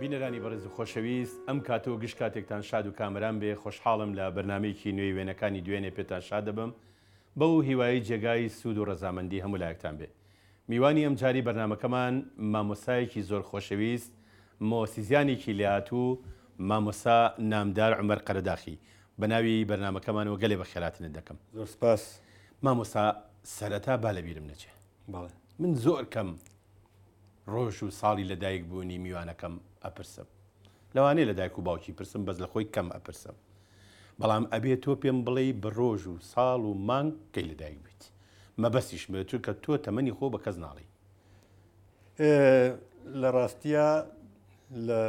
بینەرانی بەرز خۆشەویست ئەم کاتەوە گشت کاتێکتان شاد و کامران بێ خۆشحاڵم لە بەرنمەیەکی نوێی وێنەکانی دوێنێ پێتان شاد دەبم بەو هیوایی جێگای سوود و ڕەزامەندی هەموو لایەکتان بێ میوانی ئەم جاری بەرنمەکەمان مامۆسایەکی زۆر خۆشەویست مۆسیزیانێکی لاتوو مامۆسا نامدار عمەر قەرداخی بەناوی بەرنمەکەمانەوە گەلێ بە خێراتنت دەکەم زۆر سپاس مامۆسا سەرەتا با لەبیرم نەچێ من زۆر کەم ڕۆژ و ساڵی لەدایک بوونی میوانەکەم ئەپرسم لەوانەیە لە دایک و باوکی پرسم بەس لە خۆی کەم ئەپرسم بەڵام ئەبێت تۆ پێم بڵێ بڕۆژ و ساڵ و مانگ کەی لەدایک بیت مەبەستیش بێت کە تۆ تەمەنی خۆ بە کەس ناڵی لە ڕاستیە لە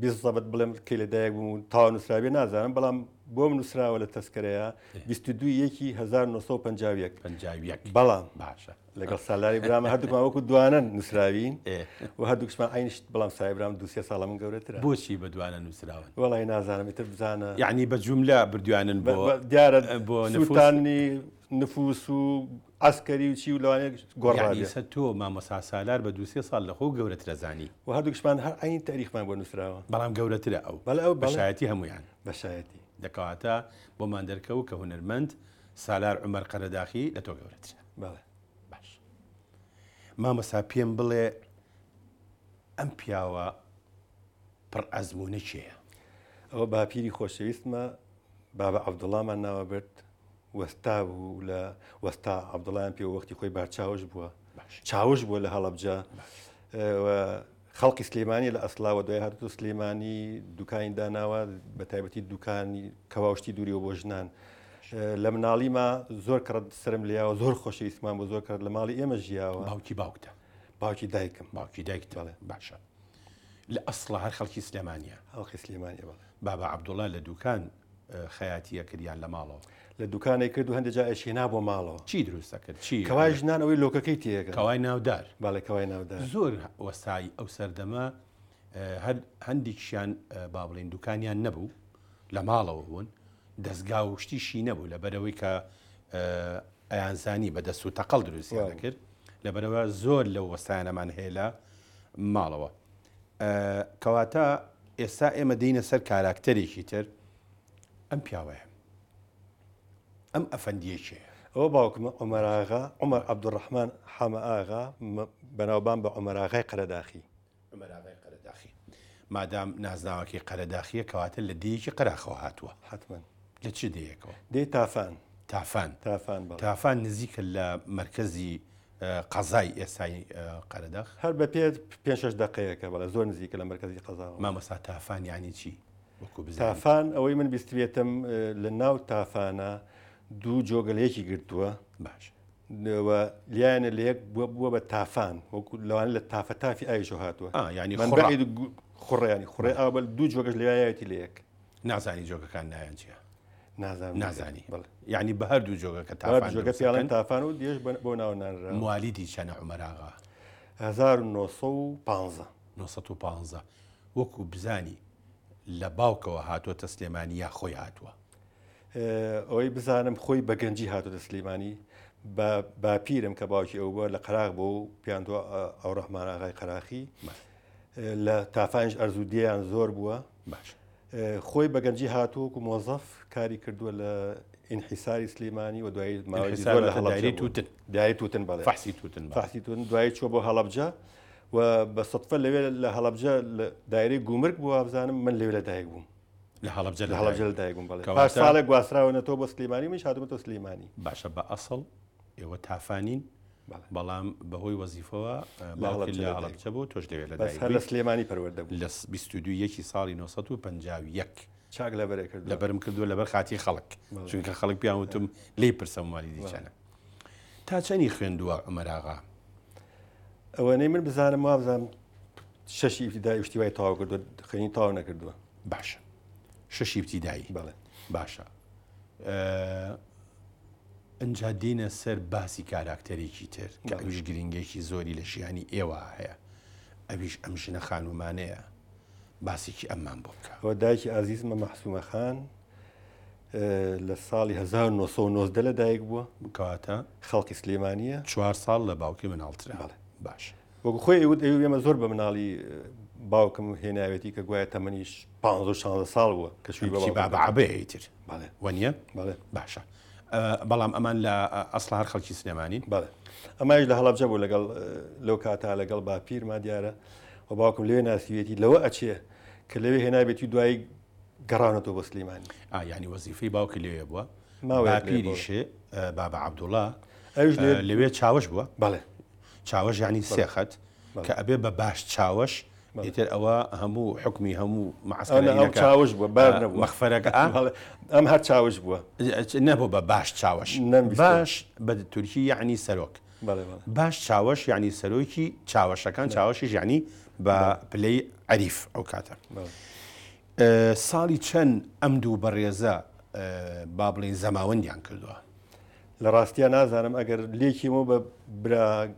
بیزەبەت بڵێم کەی لەدایک بوو تاوا نووسراوی نازانم بەڵام بۆم نووسراوە لە تەسکرەیە 22 1950 بەڵام باشە لەگەڵ سالاری برامە هەردووکمان وەکو دوانن نووسراوین و هەردووکشمان ئاینشت بەڵام سایبرام دوسێ ساڵە من گەورەتر بۆچی بە دوانە نووسراون وڵی نازانمتر بزانە یعنی بە جوملە بردوانن بۆ دیارە بۆ نفوتانی نفوس و ئەسکەری و چی و لەوانێت گۆڕانیسە تۆ مامەسا سالار بە دوسێ ساڵ لە خۆ گەورەترە زانی و هەردووکشمان هەر ئاین تاریخمان بۆ نووسراوە بەڵام گەورەترە ئەو بەڵ ئەو بەشایەتی هەمویان بەشایەتی دەکەواتە بۆمان دەرکەوت کە هوەرمەند سالار عمەر قەرەداخی لە تۆ گەورەترە بەڵێ مامەسا پێم بڵێ ئەم پیاوە پڕ ئەزمونە چێە ئەوە باپیری خۆشەویستمە بابە عەبدڵامان ناوە برد وەستا بوو لە وەستا عەبدڵیان پێ وەختی خۆی بارچاوش بووە چاوش بووە لە هەڵەبجا خەڵکی سلێمانی لە ئەسلاوە دوای هاتو سلێمانی دوکانی داناوە بە تایبەتی دوکانی کەواوشتی دووری و بۆ ژنان لە مناڵیما زۆر کڕت سرم لیاوە زۆر خۆشەویستمان بۆ زۆر کرد لە ماڵی ئێمە ژیاوە باوکی باوکتە باوکی دایکم باوکی دایکتڵێ باشە لە ئەسڵ هەر خەڵکی سلێمانە هەڵخی سلێمانە بابا عبدوڵە لە دوکان خەیاتیە کردیان لە ماڵەوە لە دوکانی کرد و هەندێک ئەشینا بۆ ماڵەوە چی دروستە کرد چی کەوای ژنان ئەوەی لۆکەکەی تێکەوای ناودار باڵێکەوای ناودار زۆر وەسایی ئەو سەردەمە هەندێکیان با بڵین دوکانیان نەبوو لە ماڵەوە بوون دەستگا و شتیشی نەبوو لە بەرەوەی کە ئەیانزانی بە دەست و تەقل دروستیان کرد لە بەرەوە زۆر لەو وەستایانەمان هەیە لە ماڵەوە کەواتە ئێستا ئێمە دەینە سەر کاراکتەرێکی تر ئەم پیاوەیە ئەم ئەفەندیەکیە ئەوە باوکمە ئۆمەراغا ئۆمەر عبدوڕحمان حامە ئاغا بەناوبان بە ئۆمەراغای قەرداخی ئەمەراغای قەرداخی مادام نازناوەکی قەرداخیە کەواتە لە دیەکی قەراخەوە هاتووە حتمما لە چ دەیەکەوە دێ تافان تافان تافان تافان نزیکە لە مرکزی قەزای ئێسای قەردەخ هەر بە پێ پێ شش دقەیەەکە بەڵە زۆر نزیکە لە مرکزی قەزا مامەسا تافان یانی چی تافان ئەوەی من بیستێتم لە ناو تافانە دوو جۆگەلەیەکی گرتووە باش لیانە لە یەک بووە بووە بە تافان وەکو لەوان لە تافە تافی ئایشۆ هاتووە ینی من بەقی خوڕیانی خوڕێ ئابل دوو جۆگەش لەوایەتی لە یەک نازانی جۆگەکان نایان چیە نازانی یعنی بە هەردوو جۆگە کە تاژگەڵێن تافان و دێش بۆ ناونان موالیدی چەنە عمەراغا 1950 وەکو بزانی لە باوکەوە هاتووە تە سلێمانیا خۆی هاتووە ئەوەی بزانم خۆی بە گەنجی هاتوو دە سلێمانی باپیرم کە باوکی ئەو بە لە قراغ بۆ پیاندوە ئەو ڕەحماناغای قراخی لە تافانش ئەرزودیان زۆر بووە باش خۆی بەگەنجی هاتووەکو مۆزەف کاری کردووە لە ئینحیساری سلمانانی و دوایی ماوەی توتن دای توتن بەڵێ فحسی توتن فحسی توتن دوایی چۆ بۆ هەڵبجە و بە سەفە لەوێ لە هەڵبجە دایری گومرگ بوو ئابزانم من لەوێ لە دایک بووم لە هەڵبجە لە هەڵبجە لە دایک بووم بڵێ پاش ساڵێک گواستراوە نەتەوە بە سلمانانی منش هاتمەوە سلمانانی باشە بە ئەسڵ ئێوە تافانین بەڵام بەهۆی وەزیفەوە باڵەچە بۆ تۆش دەوێت لە سلێمانی پەروەەردە لە 22 ساڵی 1950 چاک لەبەرێک لەبەرم کردووە لەبەر خاتی خەڵک چونکە خەڵک پیاوتتم لی پرسەمواری دیچەنە تا چەنی خوێندووە ئەمەراغا ئەوەنەی من بزانم وابزانم شەشی ئیفیدای شتیوای تاوا کردو خەنی تاو نەکردووە باشە شەشی ابتیدایی بەڵێ باشە ئەجا دینە سەر باسی کاراکتەرێکی تر کە ئەوش گرنگێکی زۆری لە ژیانی ئێوە هەیە ئەویش ئەم ژنە خانومانەیە باسێکی ئەممان بۆ بکەەوە دایکی ئازیزمە مەحسومە خان لە ساڵی 1990 لە دایک بووە بکاتە خەڵکی سلێمانە چوار ساڵ لە باوکی مناڵترراڵێ باش وەکو خۆی ئەوت ئەوێمە زۆر بە مناڵی باوکم هێناوێتی کە گوایە تەمەنیش 15 ساڵ بووە کەشوی بابعابێتر وەنیە باشە بەڵام ئەمان لە ئەسلار خەڵکی سلێمانین بەڵێ ئەمایش لە هەڵبجە بوو لەگەڵ لەو کاتا لەگەڵ باپیرما دیارە و باوکم لێ ناسیوێتی لەوە ئەچێ کە لەوێ هێنابێتی دوایی گەڕانەوە بە سلمانی ینی وەزیفی باوکی لێوێ بووە ماوەپیریشێ بابە عبدوڵا لەوێ چاوەش بووە بەڵێ چاوەش ینی سێخەت کە ئەبێ بە باش چاوەش ئیتر ئەوە هەموو حکمی هەموو چاوش بووە مەخفەرەکە ئەم هەر چاوش بووە نەبوو بە باش چاوش باش بە تورکی یعنی سەرۆک باش چاوش یعنی سەرۆکی چاوەشەکان چاوەشی ژیانی بە پلەی عریف ئەو کاتە ساڵی چەند ئەم دوو بەڕێزە با بڵین زەماوەندیان کردووە لە ڕاستیان نازانم ئەگەر لێکیمەوە بە برا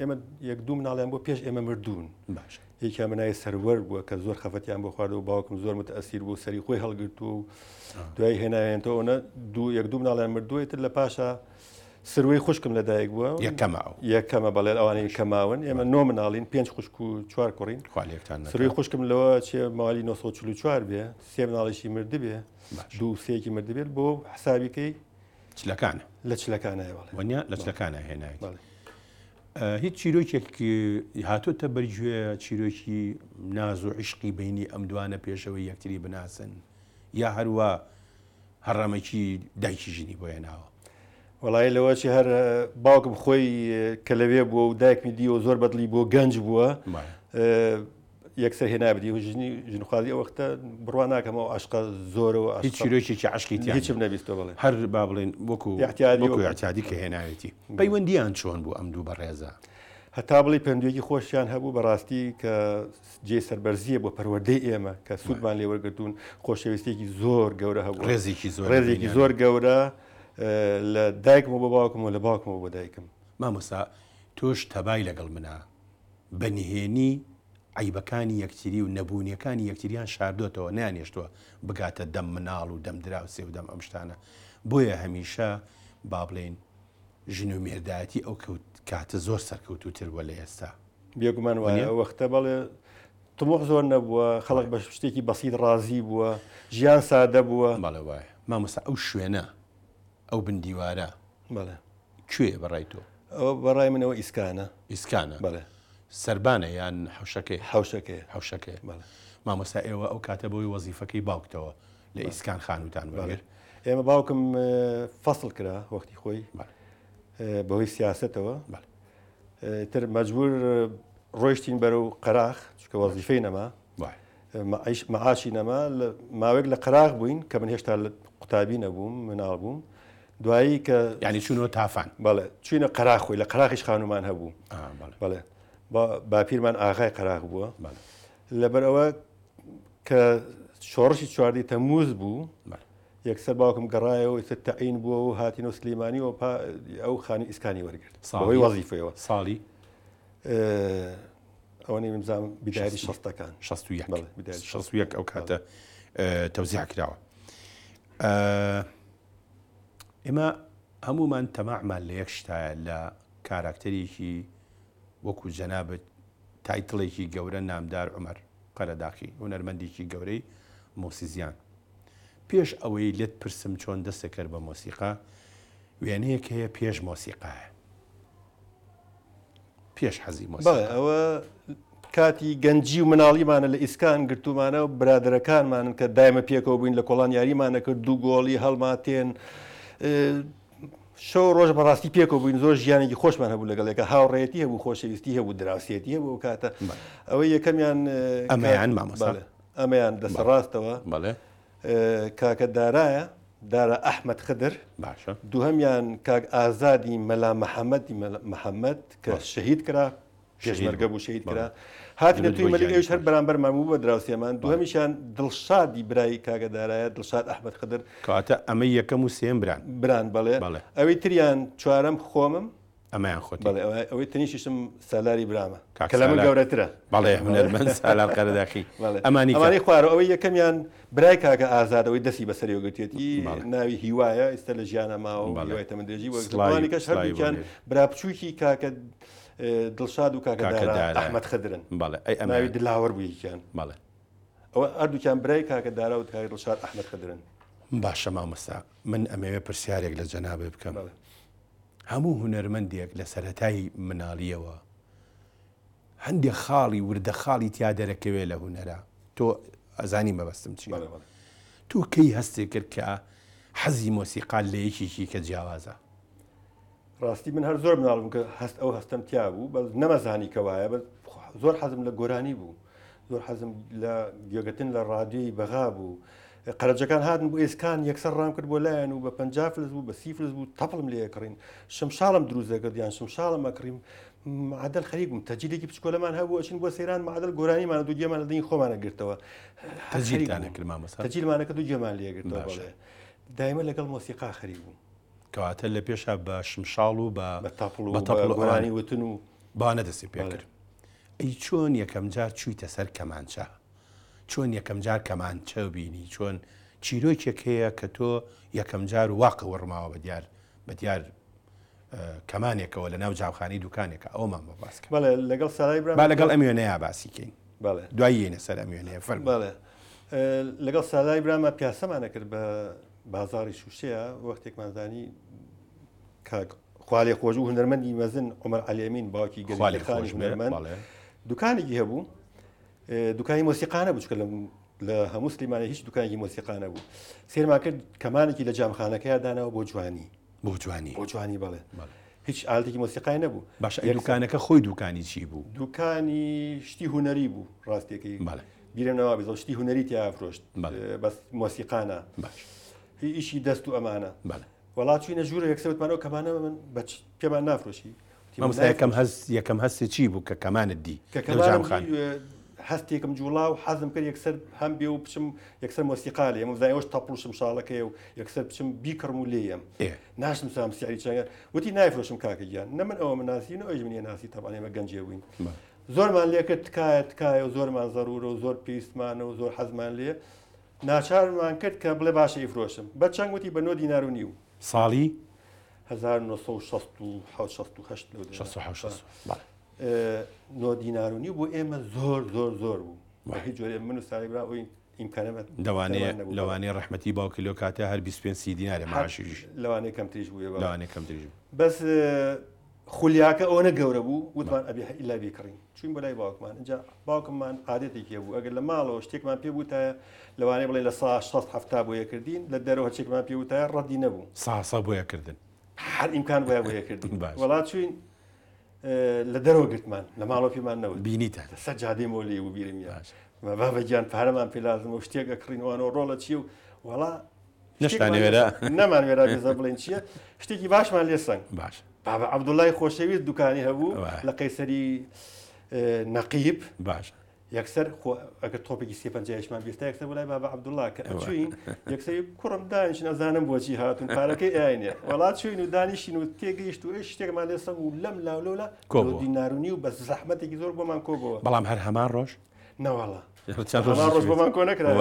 ئێمە یەک دوو مناڵیان بۆ پێش ئێمە مردوون باشە هیچ منای سەرەر بووە کە زۆر خەفەتیان بۆ خوارد و باوکم زۆر مت ئەسیر بوو سەری خۆی هەڵگرت و دوای هێنایەنەوەە دوو یەک دوو مناڵیان مردووی تر لە پاشە سروەی خوشکم لەدایک بووە یەکەمە یەکەمە بەڵێ ئەوانەی کەماون ئێمە نۆ مناڵین پێنج خوشک و چوار کوڕین سروی خوشکم لەوە چێ مالی 1940 بێ سێ مناڵیشی مردی بێ دوو سێکی مردی بێت بۆ حسابیکەی چلەکانە لە چلەکانە وەنیا لە چلەکانە هێنای هیچ چیرۆکێکی هاتۆتە بەرگوێ چیرۆکی ناز و عشقی بینی ئەم دوانە پێشەوەی یەکتری بناسن یا هەروە هەڕەمەکی دایکی ژنی بۆیە ناوە وڵای لەوەچی هەر باوکم خۆی کە لەوێ بووە و دایکمی دیوە زۆر بەدلی بۆ گەنج بووە یەکسەر هێنابدی وژنی ژنخوازی ئەوەختە بڕوان ناکەمەوە عشقا زۆرەوە هیچ چیرۆکیی عشکی هیچم نەبیستۆ بڵێ هەر با بڵێن وەکو یاعتیادی کە هێناوێتی پەیوەندیان چۆن بوو ئەم دوو بە ڕێزە. هەتا بڵی پندوێکی خۆشیان هەبوو بەڕاستی کە جێ سەربەرزیە بۆ پەروەدەی ئێمە کە سوودمان لێوەرگتون خۆشەویستێکی زۆر گەورە هەبوو ڕێزیکی زۆر ڕێزێکی زۆر گەورە لە دایکمەوە بە باوکم و لە باوکمەوە بۆ دایکم مامۆسا تۆش تەبای لەگەڵ منە بەنهێنی عیبەکانی یەکتری و نەبوونیەکانی یەکتریان شاردۆتەوە نیانێشتوە بگاتە دەم مناڵ و دەمدرا و سێ و دەم ئەمشتانە بۆیە هەمیشە با بڵێن ژن و مێردایەتی ئەو کاتە زۆر سەرکەوتوتر وە لە ئێستا بێگومان وایە وەختە بەڵێ تمۆخ زۆر نەبووە خەڵک بە شتێکی بەسیید ڕازی بووە ژیان سادە بووە بەڵێ وایە مامەسا ئەو شوێنە ئەو بندیوارە بەڵێ کوێ بەڕای تۆ ئەو بەڕای منەوە ئیسکانە ئیسکانە بەڵێ سربانە یان حوشەکەی حوشەکەی حوشەکە مامۆستا ئێوە ئەو کاتە بۆی وەزیفەکەی باوکتەوە لە ئیسکان خانوتان بەگەر ئێمە باوکم فەصل کرا وەختی خۆی بەهۆی سیاستەوە تر مەجبور ڕۆیشتین بەرە و قەراخ چکە وەزیفەی نەما مەعاشی نەما ماوەیەک لە قەراغ بووین کە من هێشتا قوتابی نەبووم مناڵ بووم. دوایی کە ینی چونەوە تافان بەڵێ چینە قەراخۆی لە قراخیش خانومان هەبوو بڵێ باپیرمان ئاغای قراغ بووە لەبەر ئەوە کە شۆڕشی چواردی تەموز بوو یەکسەر باوکم گەڕایەوە ئێستا تەعین بووە و هاتینە سلمانانی و ئەو خانی ئیسکانی وەرگرت ساڵی وەزیفەوە ساڵی ئەوەی نمزانام بیداری شەستەکان 16 ئەو کاتە تەوزیع کراوە ئێمە هەمومان تەماعمان لە یەک شتایە لە کاراکتەرێکی وەکو جەنابەت تایتڵێکی گەورە نامدار عمەر قەرەداخی هوەرمەندێکی گەورەی مۆسیزیان پێش ئەوەی لێت پرسم چۆن دەستەکرد بە مۆسیقا وێنەیەک هەیە پێش مۆسیقاە پێش حەزی ئەوە کاتی گەنجی و مناڵیمانە لە ئیسکان گرتومانە و برادەکانمانن کە دایمە پێکەوە بووین لە کۆڵان یاریمانە کرد دوو گۆڵی هەڵماتێن شۆ ڕۆژ بەڕاستی پێکۆ بووین زۆر ژیانێکی خۆشمان هەبوو لەگەڵێکە هاوڕێتی هەبوو خۆشەویستی هەبوو دراوسێتی هەبوو کاتە ئەوەی یەکەمیان ئەمەیان مامەساڵە ئەمەیان دەسەڕاستەوە بەڵێ کاکە دارایە دارە ئەحمد خدر باشە دووهمیان کاک ئازادی مەلا محەممەدی محەممەد کە شەهید کرا ژمەرگە بوو شید کرا هاتنە توی مەلی ئەوش هەر بەرامبەر ماموو بە دراوسێمان دوهمیشان دڵشادی برای کاگەدارایە دڵشاد ئەحمد خدر کاتە ئەمە یەکەم و سێم بران بران بڵێ ئەوەی تریان چوارم خۆمم ئەمایان خۆت ئەوەی تنیشیشم سالاری برامە کە لە من گەورەترە بەڵێ هوەرمەند سالار قەرداخی ئەمانی ئەمانی خوارە ئەوەی یەکەمیان برای کاکە ئازادەوەی دەسی بەسەرێگوتێتی ناوی هیوایە ئێستا لە ژیانە ماوە بڵێتە مندێژی وەکسڵانی کەش هەرویان براپچووکی کاکە دڵشاد و کاکەداران ئەحمەد خدرن بەڵێ ئەی ئەماوی دلاوەەر بوویکیان بەڵێ ئەوە ئەردووکیان برای کاکە دارا و کاک دڵشاد ئەحمەد خدرن باشە مامەستا من ئەمەوێ پرسیارێک لە جەنابێ بکەم بڵێ هەموو هوەرمەندێک لە سەتای مناڵیەوە هەندێک خاڵی وردە خاڵی تیا دەرەکەوێ لە هوەرا تۆ ئەزانی مەبەستم چی تۆ کەی هەستێک کرد کە حەزی مۆسیقال لە یەکیکی کە جیاوازە ڕاستی من هەر زۆر مناڵم کە هەست ئەو هەستم تیا بوو بە نەمەزانی کەوایە زۆر حەزم لە گۆرانی بوو زۆر حەزم لە گوێگەتن لە ڕادیۆی بەغا بوو. قەرجەکان هاتن بۆ ئێسکان یەکسەر ڕام کرد بۆ لایەن و بە پنجافلز بوو بە سیفلز بوو تەپڵم لێکڕین شمشاڵم دروزەکردیان شمشاڵم ئەکرین معدل خەریکم تەجیلێکی پچکۆلەمان هەبوو ئەچین بۆ سەیران معدل گۆرانیمان دوو گێمان لەدەین خۆمانە گرتەوە تەجیلمانەکە دوو گێمان لێگرتەوە دایمە لەگەڵ مۆسیقا خەری بوو کەواتە لە پێشە بە شمشاڵ و بە تەپڵانی وتن و بانە دەستی پێ کرد ئەی چۆن یەکەم جار چوویتە سەر کەمانچە چۆن یەکەم جار کەمان چاوبینی چۆن چیرۆکێک هەیە کە تۆ یەکەم جار واقع وەڕماوە بە دیار بە دیار کەمانێکەوە لە ناو جاوخانی دوکانێکە ئەومان بە باس لەگەڵ سای لەگەڵ ئەم وێنەیە باسیکەین دواییە سەر ئەم وێنەیە فەر لەگەڵ سادای برامە پیاسەمانە کرد بە بازاری شوشەیە وەختێکماندانی خوالێ خۆش و هنەرمەندی مەزن عمر ئەلێمین باوکی گەڵی خانی هنەرمەند دوکانێکی هەبوو دوکانی مۆسیقانە بچکە لە لە هەموو سلمانە هیچ دوکانی مۆسیقانە بوو سێما کرد کەمانێکی لە جامخانەکەی داناەوە بۆ جوانی بۆ جوانی بۆ جوانی بڵێ هیچ ئالتێکی مۆسیقای نەبوو باش دوکانەکە خۆی دوکانی چی بوو دوکانی شتی هوەری بوو ڕاستێکی بیرەوە بزڵ شتی هوەری تیافرۆشت بەس مۆسیقانە ئیشی دەست و ئەمانە وڵات چینە ژوورە یەکسەوتمانەوە کەمانە من پێمان نافرۆشی یەکەم هەست یەکەم هەستی چی بوو کە کەمانت دی خان هەستێکم جوڵا و حەزم کرد یەکسەر هەم بێ و بچم یەکسەر مۆسیقالێ مزایەوەش تەپڵشم شاڵەکەی و یەکسەر بچم بیکرم و لێم ناشتم سام سیاری چەنگە وتی نایفرۆشم کاکەیان نە من ئەوە مناسی و ئەوژ منە ناسی تەبانێمە گەنجێ بووین زۆرمان لێکە تکایە تکایە و زۆرمان زەرورە و زۆر پێویستمانە و زۆر حەزمان لێ ناچارمان کرد کە بڵێ باشە ئیفرۆشم بە چەند وتی بە نۆ دینار و نیو ساڵی 1960 1960 نۆدینارونی بۆ ئێمە زۆر زۆر زۆر بوو هیچ جۆرێ من و ساریبرا ئەوین ئیمکانەبەت دەوانێت لەوانەیە ڕحمەتی باوکیلۆ کاتە هەر 25 دینارە ماشیش لەوانەیە کەم تریش بوو لەوانەیە کەم تریش بەس خولیاکە ئەوە گەورە بوو وتمان ئەبی ئیلا بکڕین چوین بەلای باوکمان اینجا باوکممان عادەتێکی بوو ئەگەر لە ماڵەوە شتێکمان پێ بووتە لەوانێ بڵێ لە ساهفتا بۆیە کردین لە دەرەوە چێکمان پێ وتە ڕەدی نەبوو ساسا بۆیە کردن هەر ئیمکان بۆە بۆیە کردن وڵات چوین لە دەرەوەگرتمان لە ماڵۆپیمان نەوە بینیتە سە جادی مۆلی و بیرمیاش بابە گیان پارەمان پێلازم و شتێکە کڕینوانەوە ڕۆڵە چی و وڵا نشتانێرە نەمانێرا بێزە بڵێن چییە شتێکی باشمان لێ سنگ باش بابە عبدوڵای خۆشەویست دوکانی هەبوو لە قەیسەری نەقیب باشە یەکسەر ئەگە تۆپێکی سێپەنجشمان بیستە یەکسەر بەلای بابا عبدوڵا کە چوین یەکسەری کوڕم دانیش نەزانم بۆچی هاتون پارەکەی ئاینێ وڵات چوین و دانیشین و تێگەیشت و شتێکمان لێ سەنگ و لەم لاولۆلا کۆبی نارونی و بە زەحمەتێکی زۆر بۆمان کۆبەوە بەڵام هەر هەمان ڕۆژ نەوەڵە ڕۆژ بۆمان کۆ نەکرا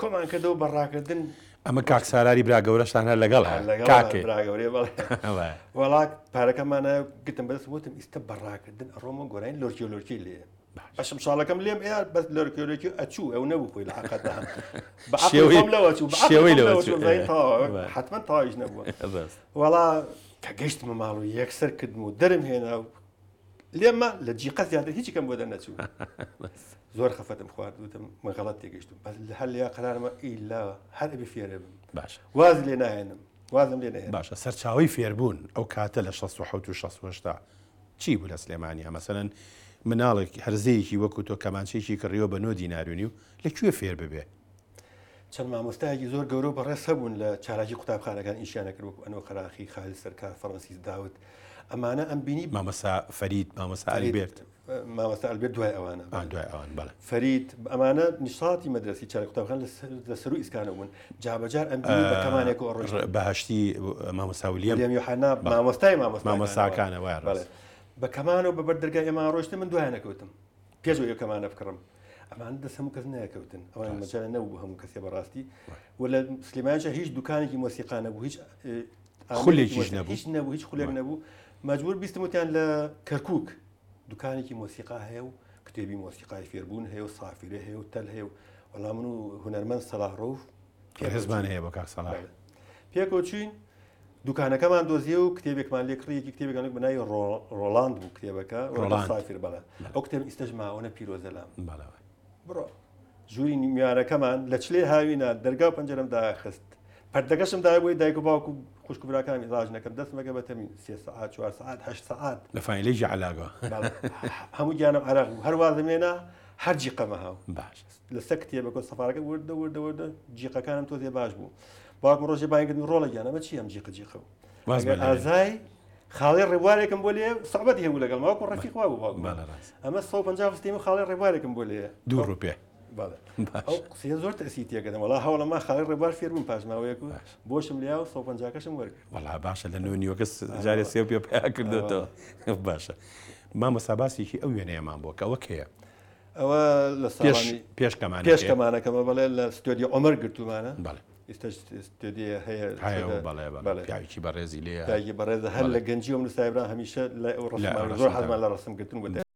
کۆمان کەدە و بەڕاکردن ئەمە کاک سالاری براگەورەشان هەر لەگەڵ کاکێ وڵات پارەکەمانە گتم بەس وتم ئیستە بەڕاکردن ڕۆمە گۆرانی لۆرکی لۆرکی لێ باش ان شاء الله كم ليم اير بس لركولوكي اتشو او نبوكو الحقيقه بعقلهم لو اتشو بعقلهم زي إيه، حتما طايج نبوه والله كقشت مالو يكسر كدمو درم هنا لما لجي قصدي هذا هيك كم بدا نتشو زور خفت مخوات دوتم من غلطتي قشتو بس هل يا قرار الا هل ابي فيرم باش واز لينا هنا واز لينا هنا باشا تشاوي فيربون او كاتل 66 وحوت 68 وشتا تشيبو لسليمانيا مثلا مناڵێکی هەرزەیەکی وەکو تۆ کەمانچێکی کڕیەوە بە نۆ دیناروونی و لەکوێ فێر ببێ چەند مامۆستایەکی زۆر گەورە بە ڕێز هەبوون لە چالاکی قوتابخانەکان ئیشیانە کرد وەکو ئەنەوە خراخی خالی سەرکار فەڕەنسیز داوت ئەمانە ئەم بینی مامەسا فەرید مامەساری بێت مامەستا ئەلبێت دوای ئەوانە دوای ئەوان بەڵێ فەرید ئەمانە نیشاتی مەدرسی چالی قوتابخان لە سەر و ئیسکانە بوون جابجار ئەم کەمانێک ڕۆژ بەهشتی مامەساولیەم یحنا مامۆستای مامۆستا مامەساکانە وایە ڕێ بە کەمانەوە بە بەردەرگای ئێمە ڕۆشتە من دوای نەکەوتم پێش یەکەمانە بکڕم ئەمان دەست هەموو کەس نەکەوتن ئەوان مەجارە نەبوو هەموو کەسێ بەڕاستی و لە سلمانشە هیچ دوکانێکی مۆسیقا نەبوو هیچ خولێکیش نەبوو هیچ نەبوو هیچ خولێک نەبوو مەجبور بیستموتیان لە کەرکک دوکانێکی مۆسیقا هەیە و کتێبی مۆسیقای فێربوون هەیە و سافرە هەیە و تەل هەیە و وەڵام من و هوەرمەند سەلاڕۆف پێ هەزبان هەیە بە کاکسەلا پێکۆچین دوکانەکەمان دۆزیە و کتێبێکمان لێکڕێکی کتێبەکەنک بنای ڕۆڵاند بوو کتێبەکە سافر بەڵە ئەو کتێب ئیسەژماوەە پیرۆزەلام بڕۆ ژووری میارەکەمان لە چلێ هاوینا دەرگا پەنجەرم داخست پردەکەشم دای بۆی دایک و باوکو خوشکبراکان ڕژنەکەم دەستمەکە بە تەمی سێ ساعت چوار ساعت هە ساعت لە فینلێژی علاگە هەموو گیانم عراق بوو هەروازمێنە هەرجی قەمە هاو باش لە سە کتێبەکە سەفارەکە وردە وردەوردە جیقەکانم تۆ زێ باش بوو باکم ڕۆژی بانگردن ڕۆڵە گیانەمە چی ئەم جیقە جیقە ئازای خاڵی ڕێوارێکم بۆ لێ سەبەت هەبوو لەگەڵ ماوەکو ڕفیقوا بوو ئەمە 150 ستیمە خاڵی ڕێوارێکم بۆ لێ دوو ڕوپێ قسە زۆر تەسیتیەکەدەم وڵا هەوڵە ما خاڵی ڕێبار فێربووم پاشماوەیەک و بۆشم لیا و 150کەشم وەرگ وڵا باشە لە نوێنیوەکەس جارێ سێ پێ پیا کردێتەوە باشە مامە ساباسێکی ئەو وێنەیەمان بۆ کەەوە کەیە ئەوە لە پێشکەمان پێشکەمانەکەمە بەڵێ لە ستۆدی ئۆمەر گرتومانە بەڵێ ئێستا هەیە بەڕێزی لێ بەڕێز هەر لە گەنجی و نووسایبرا هەمیشە زۆر لا رسم ڕسم گرتن